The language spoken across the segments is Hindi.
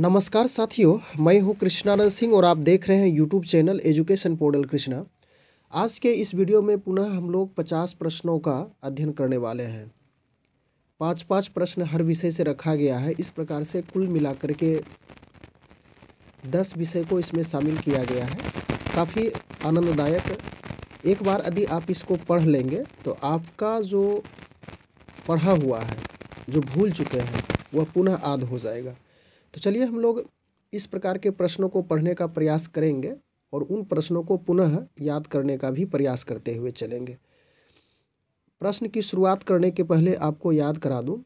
नमस्कार साथियों मैं हूं कृष्णानंद सिंह और आप देख रहे हैं YouTube channel education portal Krishna आज के इस वीडियो में पुनः हम लोग पचास प्रश्नों का अध्ययन करने वाले हैं पांच पांच प्रश्न हर विषय से रखा गया है इस प्रकार से कुल मिलाकर के दस विषय को इसमें शामिल किया गया है काफ़ी आनंददायक एक बार यदि आप इसको पढ़ लेंगे तो आपका जो पढ़ा हुआ है जो भूल चुके हैं वह पुनः आद हो जाएगा तो चलिए हम लोग इस प्रकार के प्रश्नों को पढ़ने का प्रयास करेंगे और उन प्रश्नों को पुनः याद करने का भी प्रयास करते हुए चलेंगे प्रश्न की शुरुआत करने के पहले आपको याद करा दूं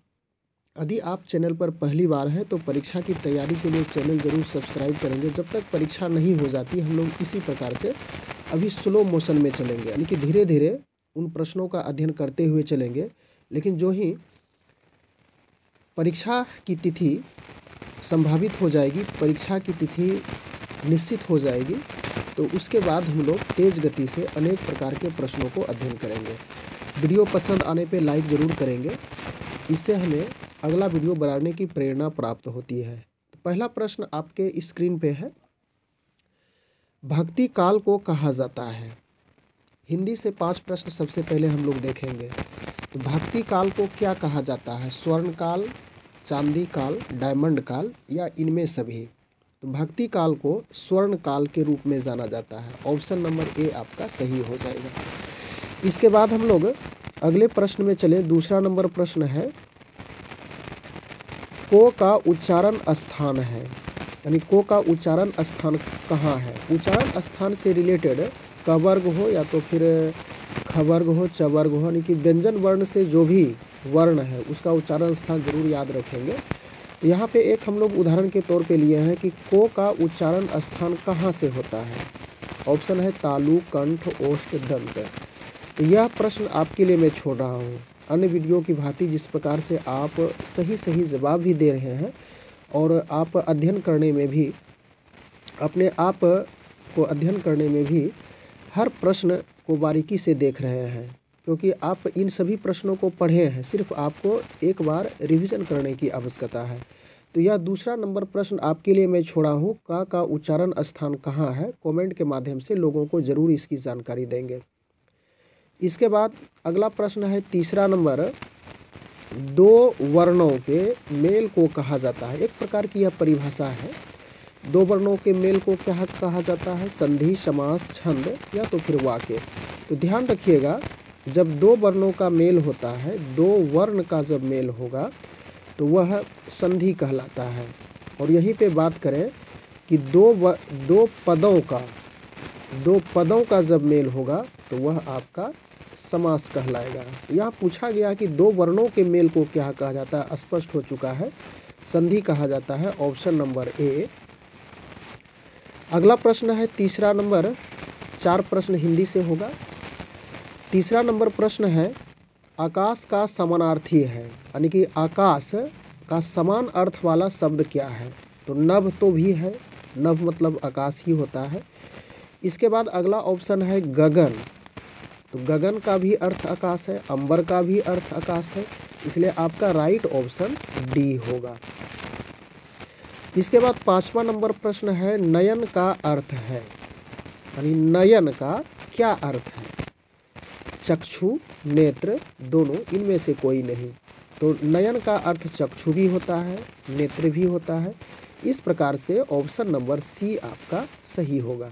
यदि आप चैनल पर पहली बार हैं तो परीक्षा की तैयारी के लिए चैनल जरूर सब्सक्राइब करेंगे जब तक परीक्षा नहीं हो जाती हम लोग इसी प्रकार से अभी स्लो मोशन में चलेंगे यानी कि धीरे धीरे उन प्रश्नों का अध्ययन करते हुए चलेंगे लेकिन जो ही परीक्षा की तिथि संभावित हो जाएगी परीक्षा की तिथि निश्चित हो जाएगी तो उसके बाद हम लोग तेज़ गति से अनेक प्रकार के प्रश्नों को अध्ययन करेंगे वीडियो पसंद आने पे लाइक ज़रूर करेंगे इससे हमें अगला वीडियो बनाने की प्रेरणा प्राप्त होती है तो पहला प्रश्न आपके स्क्रीन पे है भक्ति काल को कहा जाता है हिंदी से पांच प्रश्न सबसे पहले हम लोग देखेंगे तो भक्ति काल को क्या कहा जाता है स्वर्ण काल चांदी काल डायमंड काल या इनमें सभी तो भक्ति काल को स्वर्ण काल के रूप में जाना जाता है ऑप्शन नंबर ए आपका सही हो जाएगा इसके बाद हम लोग अगले प्रश्न में चले दूसरा नंबर प्रश्न है को का उच्चारण स्थान है यानी को का उच्चारण स्थान कहाँ है उच्चारण स्थान से रिलेटेड कवर्ग हो या तो फिर खवर्ग हो चवर्ग हो यानी कि व्यंजन वर्ण से जो भी वर्ण है उसका उच्चारण स्थान जरूर याद रखेंगे यहाँ पे एक हम लोग उदाहरण के तौर पे लिए हैं कि को का उच्चारण स्थान कहाँ से होता है ऑप्शन है तालु कंठ ओष्ठ दंत यह प्रश्न आपके लिए मैं छोड़ रहा हूँ अन्य वीडियो की भांति जिस प्रकार से आप सही सही जवाब भी दे रहे हैं और आप अध्ययन करने में भी अपने आप को अध्ययन करने में भी हर प्रश्न को बारीकी से देख रहे हैं क्योंकि आप इन सभी प्रश्नों को पढ़े हैं सिर्फ आपको एक बार रिवीजन करने की आवश्यकता है तो यह दूसरा नंबर प्रश्न आपके लिए मैं छोड़ा हूँ का का उच्चारण स्थान कहाँ है कमेंट के माध्यम से लोगों को ज़रूर इसकी जानकारी देंगे इसके बाद अगला प्रश्न है तीसरा नंबर दो वर्णों के मेल को कहा जाता है एक प्रकार की यह परिभाषा है दो वर्णों के मेल को क्या कहा जाता है संधि समास छंद या तो फिर वाक्य तो ध्यान रखिएगा जब दो वर्णों का मेल होता है दो वर्ण का जब मेल होगा तो वह संधि कहलाता है और यहीं पे बात करें कि दो व, दो पदों का दो पदों का जब मेल होगा तो वह आपका समास कहलाएगा यहाँ पूछा गया कि दो वर्णों के मेल को क्या कहा जाता है स्पष्ट हो चुका है संधि कहा जाता है ऑप्शन नंबर ए अगला प्रश्न है तीसरा नंबर चार प्रश्न हिंदी से होगा तीसरा नंबर प्रश्न है आकाश का समानार्थी है यानी कि आकाश का समान अर्थ वाला शब्द क्या है तो नभ तो भी है नभ मतलब आकाश ही होता है इसके बाद अगला ऑप्शन है गगन तो गगन का भी अर्थ आकाश है अंबर का भी अर्थ आकाश है इसलिए आपका राइट ऑप्शन डी होगा इसके बाद पांचवा नंबर प्रश्न है नयन का अर्थ है यानी नयन का क्या अर्थ है चक्षु नेत्र दोनों इनमें से कोई नहीं तो नयन का अर्थ चक्षु भी होता है नेत्र भी होता है इस प्रकार से ऑप्शन नंबर सी आपका सही होगा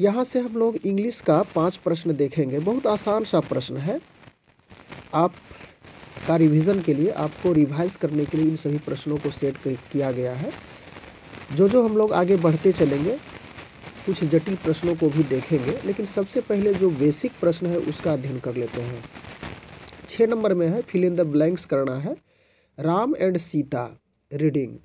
यहाँ से हम लोग इंग्लिश का पांच प्रश्न देखेंगे बहुत आसान सा प्रश्न है आप का रिविजन के लिए आपको रिवाइज करने के लिए इन सभी प्रश्नों को सेट किया गया है जो जो हम लोग आगे बढ़ते चलेंगे कुछ जटिल प्रश्नों को भी देखेंगे लेकिन सबसे पहले जो बेसिक प्रश्न है उसका अध्ययन कर लेते हैं छः नंबर में है फिल इन द ब्लैंक्स करना है राम एंड सीता रीडिंग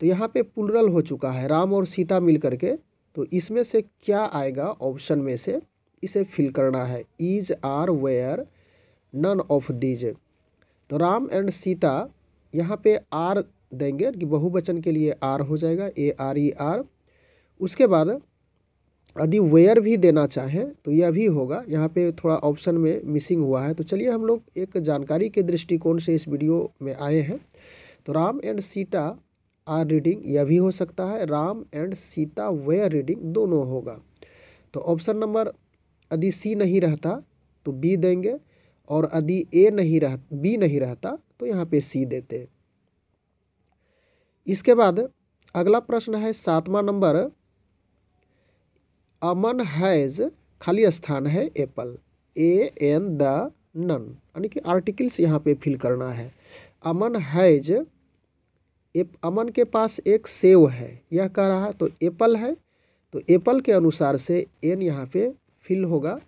तो यहाँ पे पुलरल हो चुका है राम और सीता मिल करके तो इसमें से क्या आएगा ऑप्शन में से इसे फिल करना है is are were none of these तो राम एंड सीता यहाँ पे आर देंगे कि बहुवचन के लिए आर हो जाएगा ए आर ई आर उसके बाद यदि वेयर भी देना चाहें तो यह भी होगा यहाँ पे थोड़ा ऑप्शन में मिसिंग हुआ है तो चलिए हम लोग एक जानकारी के दृष्टिकोण से इस वीडियो में आए हैं तो Ram and Sita are reading यह भी हो सकता है Ram and Sita were reading दोनों होगा तो ऑप्शन नंबर यदि सी नहीं रहता तो बी देंगे और यदि ए नहीं रह बी नहीं रहता तो यहाँ पे सी देते इसके बाद अगला प्रश्न है सातवां नंबर अमन हैज़ खाली स्थान है apple a an the none यानी कि आर्टिकल्स यहाँ पे फिल करना है अमन हैज अमन के पास एक सेव है यह कह रहा है तो एप्पल है तो एप्पल के अनुसार से एन यहाँ पे फिल होगा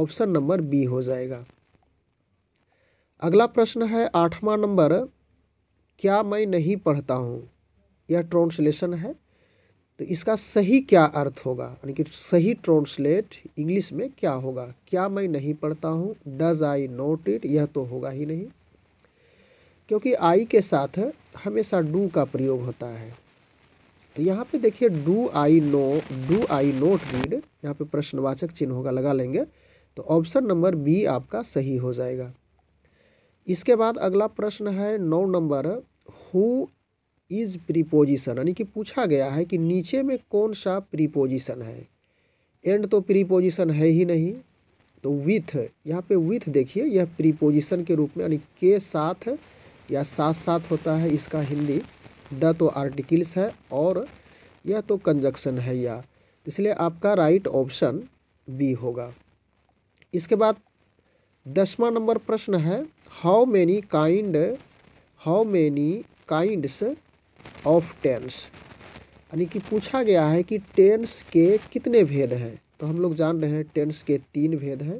ऑप्शन नंबर बी हो जाएगा अगला प्रश्न है आठवां नंबर क्या मैं नहीं पढ़ता हूँ यह ट्रांसलेशन है तो इसका सही क्या अर्थ होगा यानी कि सही ट्रांसलेट इंग्लिश में क्या होगा क्या मैं नहीं पढ़ता हूँ डज आई नोट इट यह तो होगा ही नहीं क्योंकि आई के साथ हमेशा डू का प्रयोग होता है तो यहाँ पे देखिए do I know do I not read यहाँ पे प्रश्नवाचक चिन्ह होगा लगा लेंगे तो ऑप्शन नंबर बी आपका सही हो जाएगा इसके बाद अगला प्रश्न है नौ नंबर हु इज़ प्रीपोजिशन यानी कि पूछा गया है कि नीचे में कौन सा प्रीपोजिशन है एंड तो प्रीपोजिशन है ही नहीं तो विथ यहाँ पे विथ देखिए यह प्रीपोजिशन के रूप में यानी के साथ या साथ साथ होता है इसका हिंदी द तो आर्टिकल्स है और यह तो कंजक्शन है या इसलिए आपका राइट ऑप्शन बी होगा इसके बाद दसवा नंबर प्रश्न है how many kind how many kinds of tense यानी कि पूछा गया है कि टेंस के कितने भेद हैं तो हम लोग जान रहे हैं टेंस के तीन भेद हैं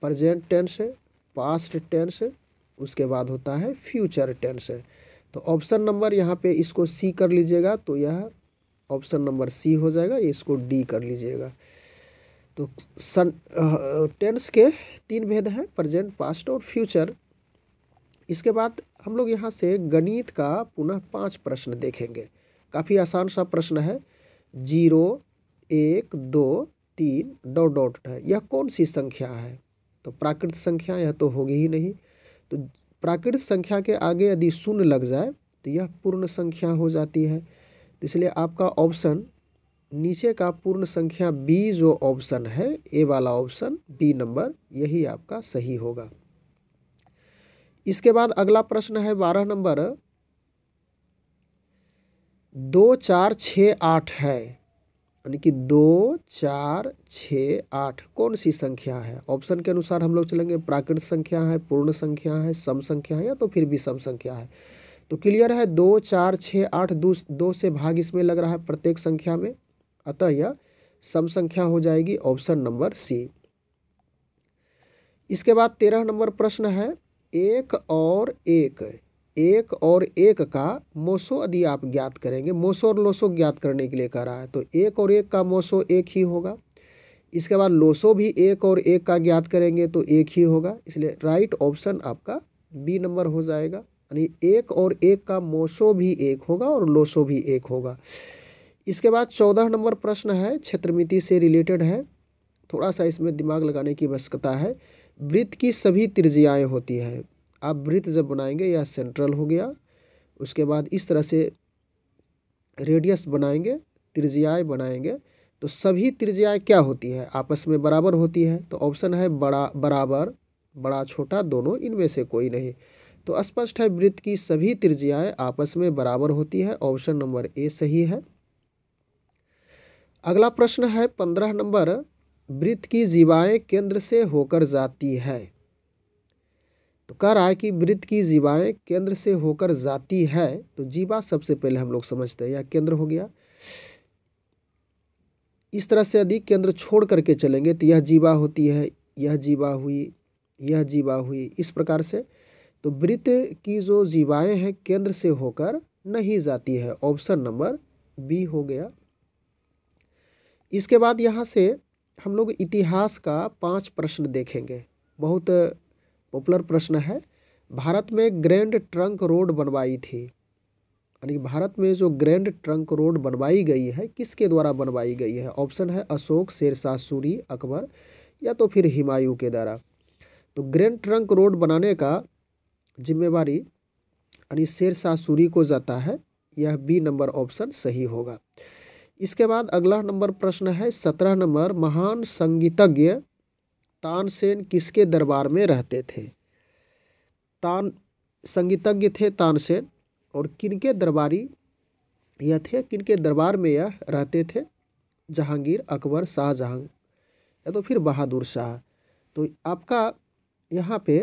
प्रजेंट टेंस पास्ट टेंस उसके बाद होता है फ्यूचर टेंस तो ऑप्शन नंबर यहाँ पे इसको सी कर लीजिएगा तो यह ऑप्शन नंबर सी हो जाएगा इसको डी कर लीजिएगा तो सन टेंस के तीन भेद हैं प्रजेंट पास्ट और फ्यूचर इसके बाद हम लोग यहाँ से गणित का पुनः पांच प्रश्न देखेंगे काफ़ी आसान सा प्रश्न है जीरो एक दो तीन डॉट डॉट है यह कौन सी संख्या है तो प्राकृत संख्या यह तो होगी ही नहीं तो प्राकृत संख्या के आगे यदि शून्य लग जाए तो यह पूर्ण संख्या हो जाती है तो इसलिए आपका ऑप्शन नीचे का पूर्ण संख्या बी जो ऑप्शन है ए वाला ऑप्शन बी नंबर यही आपका सही होगा इसके बाद अगला प्रश्न है बारह नंबर दो चार छ आठ है यानी कि दो चार छ आठ कौन सी संख्या है ऑप्शन के अनुसार हम लोग चलेंगे प्राकृत संख्या है पूर्ण संख्या है सम संख्या है या तो फिर भी सम संख्या है तो क्लियर है दो चार छ आठ दो दो से भाग इसमें लग रहा है प्रत्येक संख्या में अतः यह सम संख्या हो जाएगी ऑप्शन नंबर सी इसके बाद तेरह नंबर प्रश्न है एक और एक एक और एक का मोसो यदि आप ज्ञात करेंगे मोसो और लोसो ज्ञात करने के लिए कह रहा है तो एक और एक का मोसो एक ही होगा इसके बाद लोसो भी एक और एक का ज्ञात करेंगे तो एक ही होगा इसलिए राइट ऑप्शन आपका बी नंबर हो जाएगा यानी एक और एक का मोसो भी एक होगा और लोसो भी एक होगा इसके बाद चौदह नंबर प्रश्न है क्षेत्रमिति से रिलेटेड है थोड़ा सा इसमें दिमाग लगाने की आवश्यकता है वृत्त की सभी त्रिज्याएं होती है आप वृत्त जब बनाएंगे यह सेंट्रल हो गया उसके बाद इस तरह से रेडियस बनाएंगे त्रिज्याएं बनाएंगे तो सभी त्रिज्याएं क्या होती है आपस में बराबर होती है तो ऑप्शन है बड़ा बराबर बड़ा छोटा दोनों इनमें से कोई नहीं तो स्पष्ट है वृत्त की सभी त्रिज्याएं आपस में बराबर होती है ऑप्शन नंबर ए सही है अगला प्रश्न है पंद्रह नंबर वृत्त की जीवाएं केंद्र से होकर जाती है तो कह रहा है कि वृत्त की जीवाएं केंद्र से होकर जाती है तो जीवा सबसे पहले हम लोग समझते हैं यह केंद्र हो गया इस तरह से यदि केंद्र छोड़ करके चलेंगे तो यह जीवा होती है यह जीवा हुई यह जीवा हुई इस प्रकार से तो वृत्त की जो जीवाएं हैं केंद्र से होकर नहीं जाती है ऑप्शन नंबर बी हो गया इसके बाद यहाँ से हम लोग इतिहास का पांच प्रश्न देखेंगे बहुत पॉपुलर प्रश्न है भारत में ग्रैंड ट्रंक रोड बनवाई थी यानी भारत में जो ग्रैंड ट्रंक रोड बनवाई गई है किसके द्वारा बनवाई गई है ऑप्शन है अशोक शेरशाह सूरी अकबर या तो फिर हिमायू के द्वारा तो ग्रैंड ट्रंक रोड बनाने का जिम्मेवारी यानी शेरशाह सूरी को जाता है यह बी नंबर ऑप्शन सही होगा इसके बाद अगला नंबर प्रश्न है सत्रह नंबर महान संगीतज्ञ तानसेन किसके दरबार में रहते थे तान संगीतज्ञ थे तानसेन और किनके दरबारी यह थे किनके दरबार में यह रहते थे जहांगीर अकबर शाहजहां या तो फिर बहादुर शाह तो आपका यहाँ पे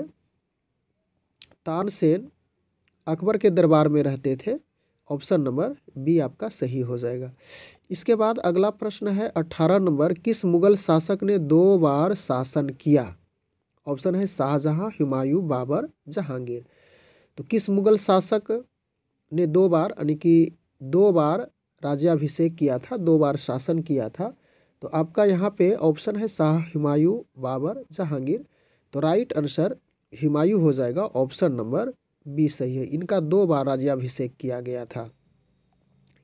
तानसेन अकबर के दरबार में रहते थे ऑप्शन नंबर बी आपका सही हो जाएगा इसके बाद अगला प्रश्न है अठारह नंबर किस मुगल शासक ने दो बार शासन किया ऑप्शन है शाहजहाँ हुमायूं बाबर जहांगीर तो किस मुगल शासक ने दो बार यानी कि दो बार राज्याभिषेक किया था दो बार शासन किया था तो आपका यहाँ पे ऑप्शन है शाह हुमायूं बाबर जहांगीर तो राइट आंसर हुमायूं हो जाएगा ऑप्शन नंबर बी सही है इनका दो बार राज्याभिषेक किया गया था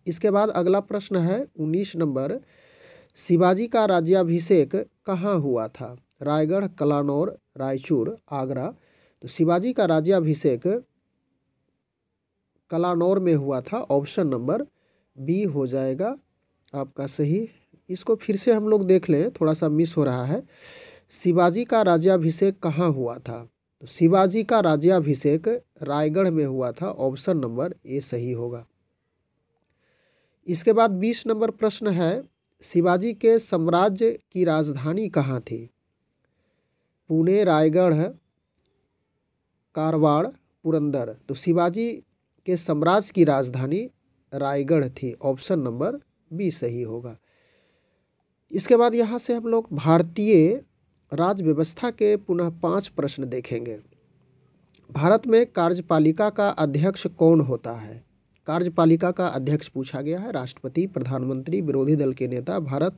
इसके बाद अगला प्रश्न है उन्नीस नंबर शिवाजी का राज्याभिषेक कहाँ हुआ था रायगढ़ कलानौर रायचूर आगरा तो शिवाजी का राज्याभिषेक कलानौर में हुआ था ऑप्शन नंबर बी हो जाएगा आपका सही इसको फिर से हम लोग देख लें थोड़ा सा मिस हो रहा है शिवाजी का राज्याभिषेक कहाँ हुआ था तो शिवाजी का राज्याभिषेक रायगढ़ में हुआ था ऑप्शन नंबर ए सही होगा इसके बाद बीस नंबर प्रश्न है शिवाजी के साम्राज्य की राजधानी कहाँ थी पुणे रायगढ़ कारवाड़ पुरंदर तो शिवाजी के साम्राज्य की राजधानी रायगढ़ थी ऑप्शन नंबर बी सही होगा इसके बाद यहाँ से हम लोग भारतीय राज्य व्यवस्था के पुनः पांच प्रश्न देखेंगे भारत में कार्यपालिका का अध्यक्ष कौन होता है कार्यपालिका का अध्यक्ष पूछा गया है राष्ट्रपति प्रधानमंत्री विरोधी दल के नेता भारत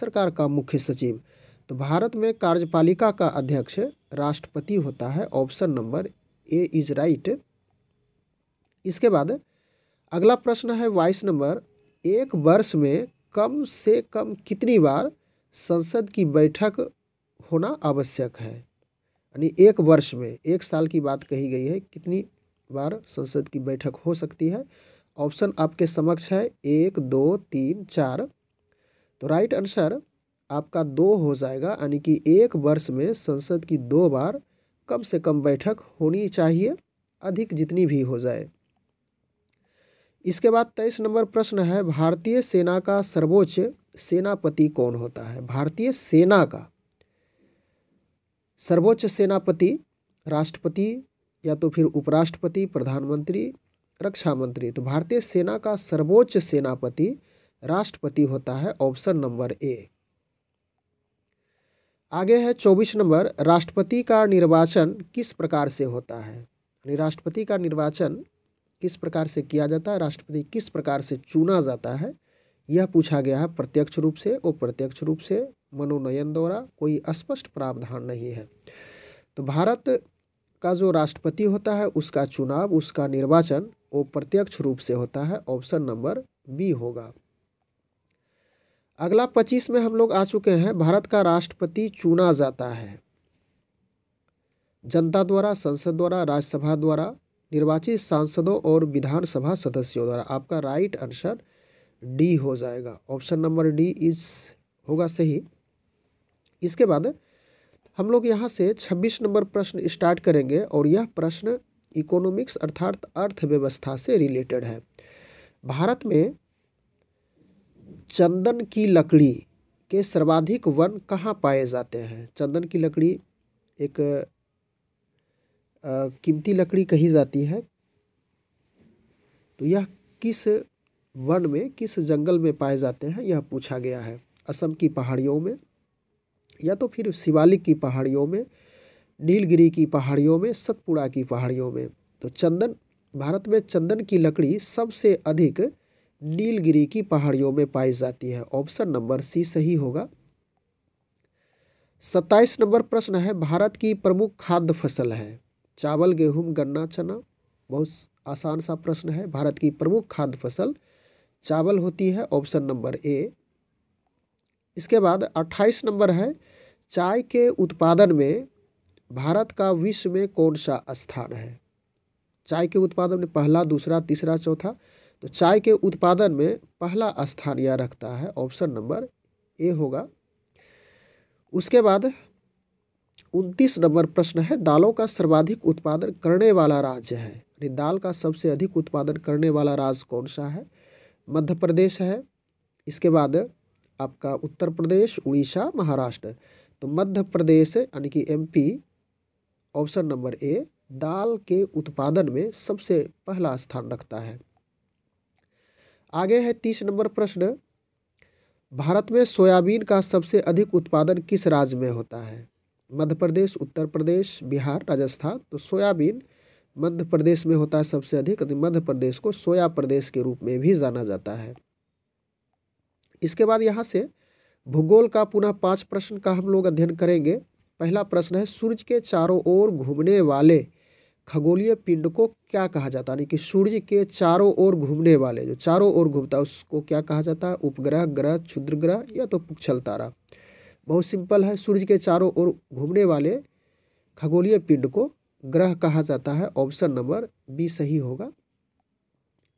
सरकार का मुख्य सचिव तो भारत में कार्यपालिका का अध्यक्ष राष्ट्रपति होता है option number A is right इसके बाद अगला प्रश्न है वाइस नंबर एक वर्ष में कम से कम कितनी बार संसद की बैठक होना आवश्यक है यानी एक वर्ष में एक साल की बात कही गई है कितनी बार संसद की बैठक हो सकती है ऑप्शन आपके समक्ष है एक दो तीन चार तो राइट आंसर आपका दो हो जाएगा यानी कि एक वर्ष में संसद की दो बार कम से कम बैठक होनी चाहिए अधिक जितनी भी हो जाए इसके बाद तेईस नंबर प्रश्न है भारतीय सेना का सर्वोच्च सेनापति कौन होता है भारतीय सेना का सर्वोच्च सेनापति राष्ट्रपति या तो फिर उपराष्ट्रपति प्रधानमंत्री रक्षा मंत्री तो भारतीय सेना का सर्वोच्च सेनापति राष्ट्रपति होता है ऑप्शन नंबर ए आगे है चौबीस नंबर राष्ट्रपति का निर्वाचन किस प्रकार से होता है यानी राष्ट्रपति का निर्वाचन किस प्रकार से किया जाता है राष्ट्रपति किस प्रकार से चुना जाता है यह पूछा गया है प्रत्यक्ष रूप से और प्रत्यक्ष रूप से मनोनयन द्वारा कोई स्पष्ट प्रावधान नहीं है तो भारत का जो राष्ट्रपति होता है उसका चुनाव उसका निर्वाचन वो प्रत्यक्ष रूप से होता है ऑप्शन नंबर बी होगा अगला पच्चीस में हम लोग आ चुके हैं भारत का राष्ट्रपति चुना जाता है जनता द्वारा संसद द्वारा राज्यसभा द्वारा निर्वाचित सांसदों और विधानसभा सदस्यों द्वारा आपका राइट आंसर डी हो जाएगा ऑप्शन नंबर डी इज होगा सही इसके बाद हम लोग यहाँ से 26 नंबर प्रश्न स्टार्ट करेंगे और यह प्रश्न इकोनॉमिक्स अर्थात अर्थव्यवस्था से रिलेटेड है भारत में चंदन की लकड़ी के सर्वाधिक वन कहाँ पाए जाते हैं चंदन की लकड़ी एक कीमती लकड़ी कही जाती है तो यह किस वन में किस जंगल में पाए जाते हैं यह पूछा गया है असम की पहाड़ियों में या तो फिर शिवालिक की पहाड़ियों में नीलगिरी की पहाड़ियों में सतपुड़ा की पहाड़ियों में तो चंदन भारत में चंदन की लकड़ी सबसे अधिक नीलगिरी की पहाड़ियों में पाई जाती है ऑप्शन नंबर सी सही होगा सत्ताईस नंबर प्रश्न है भारत की प्रमुख खाद्य फसल है चावल गेहूं गन्ना चना बहुत आसान सा प्रश्न है भारत की प्रमुख खाद्य फसल चावल होती है ऑप्शन नंबर ए इसके बाद 28 नंबर है चाय के उत्पादन में भारत का विश्व में कौन सा स्थान है चाय के उत्पादन में पहला दूसरा तीसरा चौथा तो चाय के उत्पादन में पहला स्थान यह रखता है ऑप्शन नंबर ए होगा उसके बाद उनतीस नंबर प्रश्न है दालों का सर्वाधिक उत्पादन करने वाला राज्य है यानी दाल का सबसे अधिक उत्पादन करने वाला राज्य कौन सा है मध्य प्रदेश है इसके बाद आपका उत्तर प्रदेश उड़ीसा महाराष्ट्र तो मध्य प्रदेश यानी कि एमपी ऑप्शन नंबर ए दाल के उत्पादन में सबसे पहला स्थान रखता है आगे है तीस नंबर प्रश्न भारत में सोयाबीन का सबसे अधिक उत्पादन किस राज्य में होता है मध्य प्रदेश उत्तर प्रदेश बिहार राजस्थान तो सोयाबीन मध्य प्रदेश में होता है सबसे अधिक तो मध्य प्रदेश को सोया प्रदेश के रूप में भी जाना जाता है इसके बाद यहाँ से भूगोल का पुनः पाँच प्रश्न का हम लोग अध्ययन करेंगे पहला प्रश्न है सूर्य के चारों ओर घूमने वाले खगोलीय पिंड को क्या कहा जाता है यानी कि सूर्य के चारों ओर घूमने वाले जो चारों ओर घूमता है उसको क्या कहा जाता है उपग्रह ग्रह क्षुद्र ग्रह या तो पुक्षल तारा बहुत सिंपल है सूर्य के चारों ओर घूमने वाले खगोलीय पिंड को ग्रह कहा जाता है ऑप्शन नंबर बी सही होगा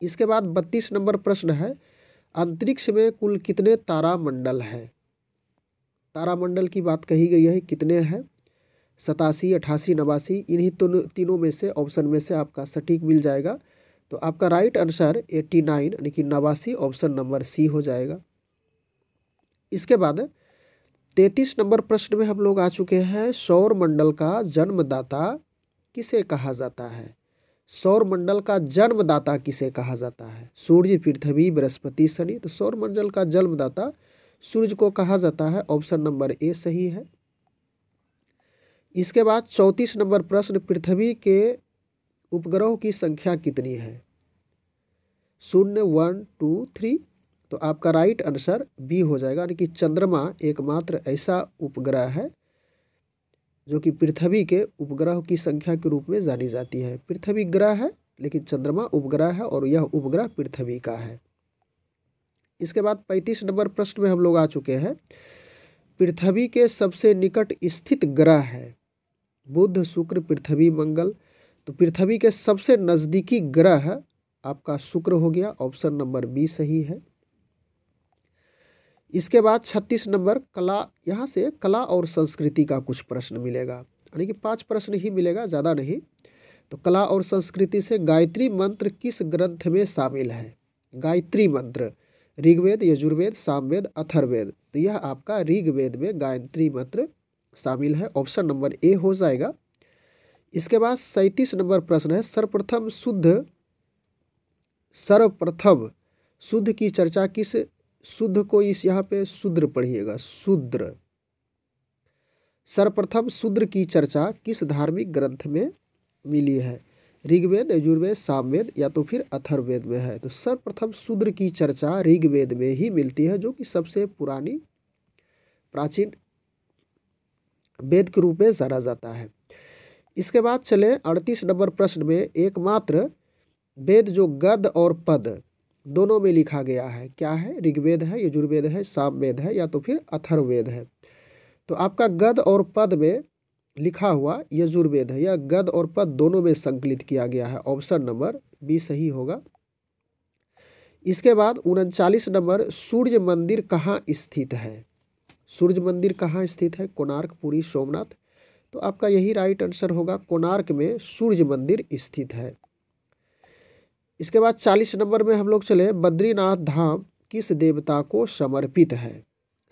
इसके बाद बत्तीस नंबर प्रश्न है अंतरिक्ष में कुल कितने तारामंडल हैं तारामंडल की बात कही गई है कितने हैं सतासी अठासी नवासी इन्हीं तीनों तीनों में से ऑप्शन में से आपका सटीक मिल जाएगा तो आपका राइट आंसर एट्टी नाइन यानी कि नवासी ऑप्शन नंबर सी हो जाएगा इसके बाद तैतीस नंबर प्रश्न में हम लोग आ चुके हैं सौर मंडल का जन्मदाता किसे कहा जाता है सौरमंडल का जन्मदाता किसे कहा जाता है सूर्य पृथ्वी बृहस्पति शनि तो सौरमंडल का जन्मदाता सूर्य को कहा जाता है ऑप्शन नंबर ए सही है इसके बाद चौंतीस नंबर प्रश्न पृथ्वी के उपग्रहों की संख्या कितनी है शून्य वन टू थ्री तो आपका राइट आंसर बी हो जाएगा यानी कि चंद्रमा एकमात्र ऐसा उपग्रह है जो कि पृथ्वी के उपग्रह की संख्या के रूप में जानी जाती है पृथ्वी ग्रह है लेकिन चंद्रमा उपग्रह है और यह उपग्रह पृथ्वी का है इसके बाद पैंतीस नंबर प्रश्न में हम लोग आ चुके हैं पृथ्वी के सबसे निकट स्थित ग्रह है बुध शुक्र पृथ्वी मंगल तो पृथ्वी के सबसे नज़दीकी ग्रह आपका शुक्र हो गया ऑप्शन नंबर बी सही है इसके बाद छत्तीस नंबर कला यहाँ से कला और संस्कृति का कुछ प्रश्न मिलेगा यानी कि पाँच प्रश्न ही मिलेगा ज़्यादा नहीं तो कला और संस्कृति से गायत्री मंत्र किस ग्रंथ में शामिल है गायत्री मंत्र ऋग्वेद यजुर्वेद सामवेद अथर्वेद तो यह आपका ऋग्वेद में गायत्री मंत्र शामिल है ऑप्शन नंबर ए हो जाएगा इसके बाद सैंतीस नंबर प्रश्न है सर्वप्रथम शुद्ध सर्वप्रथम शुद्ध की चर्चा किस शुद्ध को इस यहाँ पे शूद्र पढ़िएगा शूद्र सर्वप्रथम शूद्र की चर्चा किस धार्मिक ग्रंथ में मिली है ऋग्वेद यजुर्वेद सामवेद या तो फिर अथर्ववेद में है तो सर्वप्रथम शूद्र की चर्चा ऋग्वेद में ही मिलती है जो कि सबसे पुरानी प्राचीन वेद के रूप में जाना जाता है इसके बाद चले अड़तीस नंबर प्रश्न में एकमात्र वेद जो गद और पद दोनों में लिखा गया है क्या है ऋग्वेद है यजुर्वेद है सामवेद है या तो फिर अथर्वेद है तो आपका गद और पद में लिखा हुआ यजुर्वेद है या गद और पद दोनों में संकलित किया गया है ऑप्शन नंबर बी सही होगा इसके बाद उनचालीस नंबर सूर्य मंदिर कहाँ स्थित है सूर्य मंदिर कहाँ स्थित है कोणार्क पुरी सोमनाथ तो आपका यही राइट आंसर होगा कोणार्क में सूर्य मंदिर स्थित है इसके बाद चालीस नंबर में हम लोग चले बद्रीनाथ धाम किस देवता को समर्पित है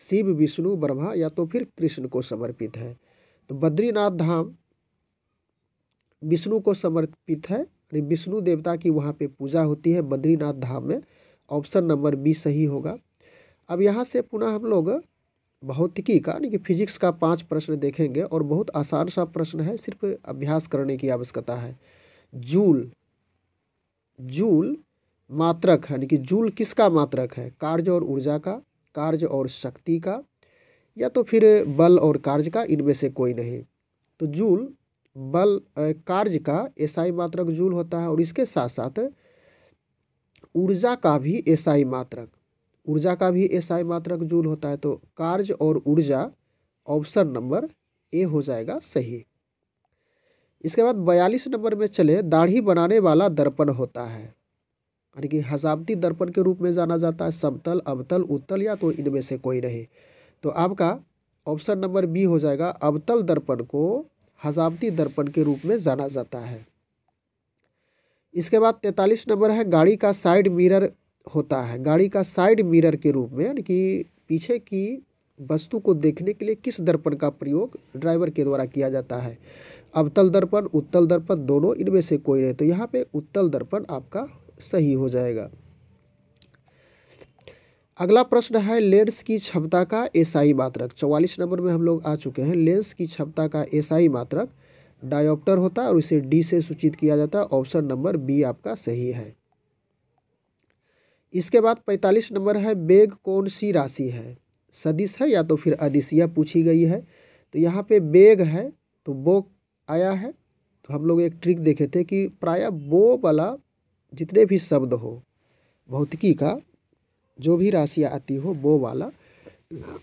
शिव विष्णु ब्रह्मा या तो फिर कृष्ण को समर्पित है तो बद्रीनाथ धाम विष्णु को समर्पित है यानी विष्णु देवता की वहाँ पे पूजा होती है बद्रीनाथ धाम में ऑप्शन नंबर बी सही होगा अब यहाँ से पुनः हम लोग भौतिकी का यानी कि फिजिक्स का पांच प्रश्न देखेंगे और बहुत आसान सा प्रश्न है सिर्फ अभ्यास करने की आवश्यकता है जूल जूल मात्रक है यानी कि जूल किसका मात्रक है कार्य और ऊर्जा का कार्य और शक्ति का या तो फिर बल और कार्य का इनमें से कोई नहीं तो जूल बल कार्य का एसआई मात्रक जूल होता है और इसके साथ साथ ऊर्जा का भी एसआई मात्रक ऊर्जा का भी एसआई मात्रक जूल होता है तो कार्य और ऊर्जा ऑप्शन नंबर ए हो जाएगा सही इसके बाद बयालीस नंबर में चले दाढ़ी बनाने वाला दर्पण होता है यानी कि हजामती दर्पण के रूप में जाना जाता है समतल अवतल उत्तल या तो इनमें से कोई नहीं तो आपका ऑप्शन नंबर बी हो जाएगा अवतल दर्पण को हजामती दर्पण के रूप में जाना जाता है इसके बाद तैतालीस नंबर है गाड़ी का साइड मिरर होता है गाड़ी का साइड मिरर के रूप में यानी कि पीछे की वस्तु को देखने के लिए किस दर्पण का प्रयोग ड्राइवर के द्वारा किया जाता है अवतल दर्पण उत्तल दर्पण दोनों इनमें से कोई नहीं तो यहाँ पे उत्तल दर्पण आपका सही हो जाएगा अगला प्रश्न है लेंस की क्षमता का एसआई मात्रक चौवालीस नंबर में हम लोग आ चुके हैं लेंस की क्षमता का एसआई मात्रक डायोप्टर होता है और इसे डी से सूचित किया जाता है ऑप्शन नंबर बी आपका सही है इसके बाद पैंतालीस नंबर है बेग कौन सी राशि है सदिश है या तो फिर अदिशिया पूछी गई है तो यहाँ पे बेग है तो बोग आया है तो हम लोग एक ट्रिक देखे थे कि प्रायः वो वाला जितने भी शब्द हो भौतिकी का जो भी राशि आती हो वो वाला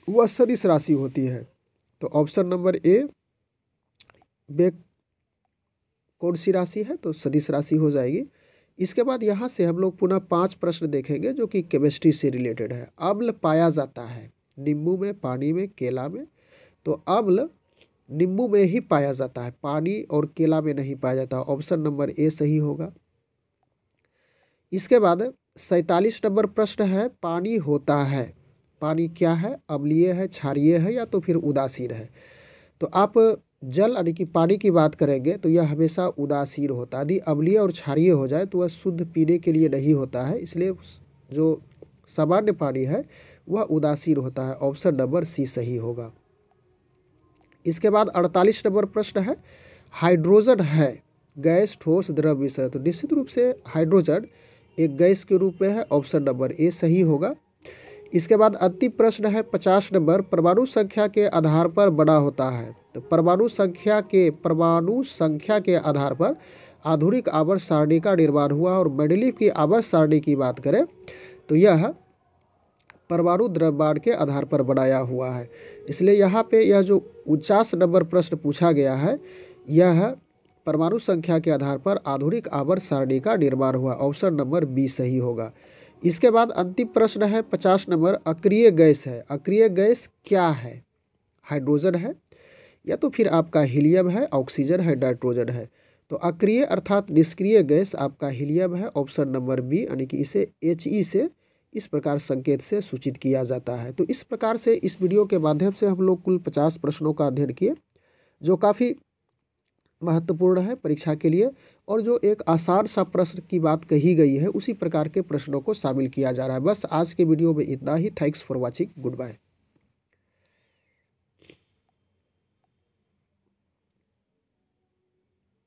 वह सदिश राशि होती है तो ऑप्शन नंबर ए बे कौन सी राशि है तो सदिश राशि हो जाएगी इसके बाद यहाँ से हम लोग पुनः पांच प्रश्न देखेंगे जो कि केमिस्ट्री से रिलेटेड है अम्ल पाया जाता है नींबू में पानी में केला में तो अम्ल नींबू में ही पाया जाता है पानी और केला में नहीं पाया जाता ऑप्शन नंबर ए सही होगा इसके बाद सैतालीस नंबर प्रश्न है पानी होता है पानी क्या है अम्लीय है क्षारिय है या तो फिर उदासीन है तो आप जल यानी कि पानी की बात करेंगे तो यह हमेशा उदासीन होता है यदि अम्लीय और क्षारिय हो जाए तो वह शुद्ध पीने के लिए नहीं होता है इसलिए जो सामान्य पानी है वह उदासीन होता है ऑप्शन नंबर सी सही होगा इसके बाद अड़तालीस नंबर प्रश्न है हाइड्रोजन है गैस ठोस द्रव्य विषय तो निश्चित रूप से हाइड्रोजन एक गैस के रूप में है ऑप्शन नंबर ए सही होगा इसके बाद अंतिम प्रश्न है पचास नंबर परमाणु संख्या के आधार पर बड़ा होता है तो परमाणु संख्या के परमाणु संख्या के आधार पर आधुनिक आवर्त सारणी का निर्माण हुआ और मेडलिव की आवर्त सारणी की बात करें तो यह परमाणु द्रव्यमान के आधार पर बनाया हुआ है इसलिए यहाँ पे यह जो उनचास नंबर प्रश्न पूछा गया है यह परमाणु संख्या के आधार पर आधुनिक आवर्त सारणी का निर्माण हुआ ऑप्शन नंबर बी सही होगा इसके बाद अंतिम प्रश्न है पचास नंबर अक्रिय गैस है अक्रिय गैस क्या है हाइड्रोजन है या तो फिर आपका हीलियम है ऑक्सीजन है नाइट्रोजन है तो अक्रिय अर्थात निष्क्रिय गैस आपका हीलियम है ऑप्शन नंबर बी यानी कि इसे एच ई e से इस प्रकार संकेत से सूचित किया जाता है तो इस प्रकार से इस वीडियो के माध्यम से हम लोग कुल पचास प्रश्नों का अध्ययन किए जो काफ़ी महत्वपूर्ण है परीक्षा के लिए और जो एक आसान सा प्रश्न की बात कही गई है उसी प्रकार के प्रश्नों को शामिल किया जा रहा है बस आज के वीडियो में इतना ही thanks for watching good bye